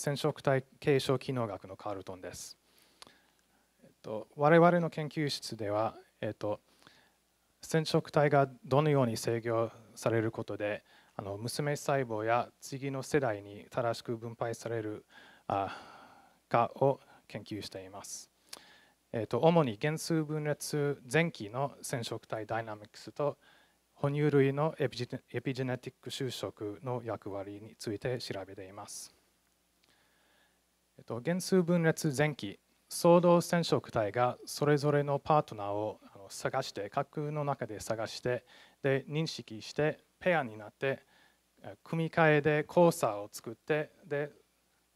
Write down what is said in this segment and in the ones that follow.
染色体継承機能学のカールトンです。えっと、我々の研究室では、えっと、染色体がどのように制御されることであの娘細胞や次の世代に正しく分配されるあかを研究しています。えっと、主に原数分裂前期の染色体ダイナミクスと哺乳類のエピジェネティック就職の役割について調べています。えっと、原数分裂前期相同染色体がそれぞれのパートナーを探して核の中で探してで認識してペアになって組み替えで交差を作ってで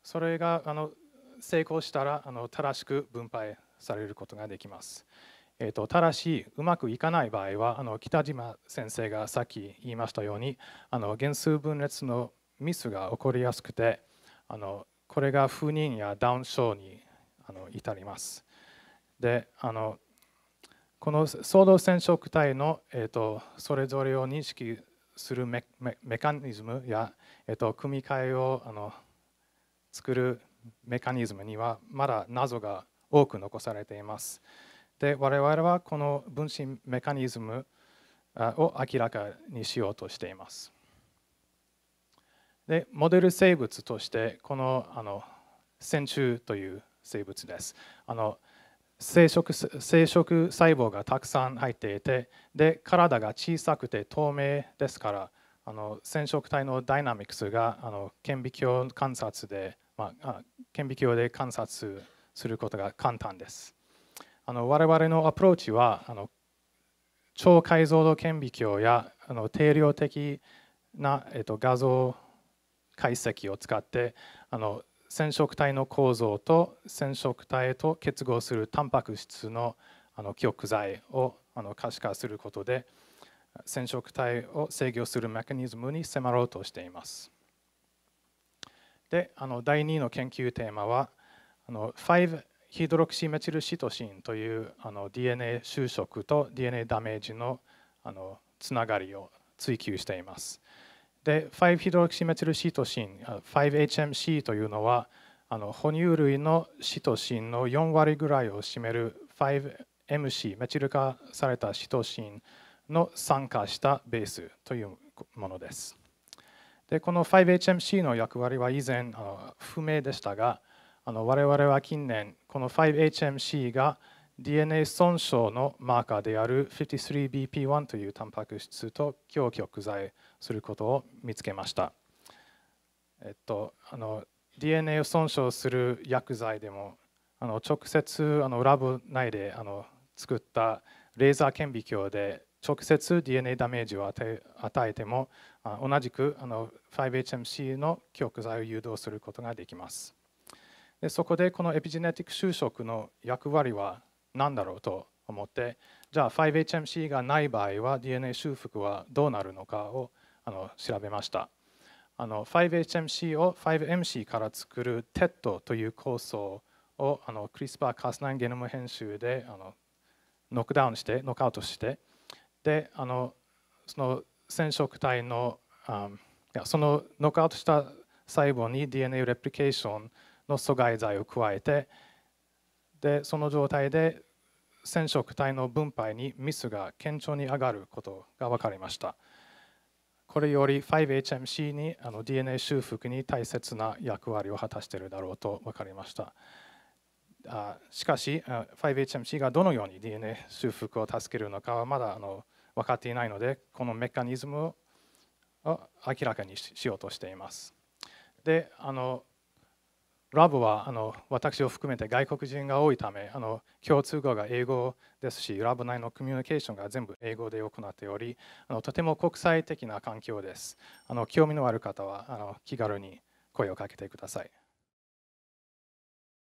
それがあの成功したらあの正しく分配されることができます。えーと、とただしうまくいかない場合はあの北島先生がさっき言いましたようにあの原数分裂のミスが起こりやすくてあのこれが不妊やダウン症にあの至ります。であのこの相動染色体の、えーと、それぞれを認識するメカニズムや、えーと、組み換えをあの作るメカニズムにはまだ謎が多く残されています。で我々はこの分身メカニズムを明らかにしようとしています。でモデル生物としてこのあの線虫という生物です。あの生殖生殖細胞がたくさん入っていてで体が小さくて透明ですからあの染色体のダイナミクスがあの顕微鏡観察で、まあ、顕微鏡で観察することが簡単です。あの我々のアプローチはあの超解像度顕微鏡やあの定量的な、えっと、画像解析を使ってあの染色体の構造と染色体と結合するタンパク質のあの記剤をあの可視化することで染色体を制御するメカニズムに迫ろうとしています。であの第2の研究テーマはあの5ヒドロクシメチルシトシンというあの DNA 就職と DNA ダメージのあのつながりを追求しています。で 5-hydroxymethyl 5HMC というのはあの哺乳類のシトシンの4割ぐらいを占める 5MC メチル化されたシトシンの酸化したベースというものです。でこの 5HMC の役割は以前あの不明でしたがあの我々は近年この 5HMC が DNA 損傷のマーカーである 53BP1 というタンパク質と強極剤することを見つけました。えっと、あの DNA を損傷する薬剤でもあの直接あのラボ内であの作ったレーザー顕微鏡で直接 DNA ダメージを与えても同じくあの 5HMC の極剤を誘導することができます。でそこでこのエピジェネティック就職の役割は何だろうと思ってじゃあ 5HMC がない場合は DNA 修復はどうなるのかをあの調べました 5HMC を 5MC から作る TET という構想をあの CRISPR-Cas9 ゲノム編集であのノックダウンしてノックアウトしてであのその染色体のあいやそのノックアウトした細胞に DNA レプリケーションの阻害剤を加えてでその状態で染色体の分配にミスが顕著に上がることが分かりましたこれより 5HMC にあの DNA 修復に大切な役割を果たしているだろうと分かりましたあしかし 5HMC がどのように DNA 修復を助けるのかはまだあの分かっていないのでこのメカニズムを明らかにしようとしていますであのラブはあの私を含めて外国人が多いためあの共通語が英語ですしラブ内のコミュニケーションが全部英語で行っておりあのとても国際的な環境ですあの興味のある方はあの気軽に声をかけてください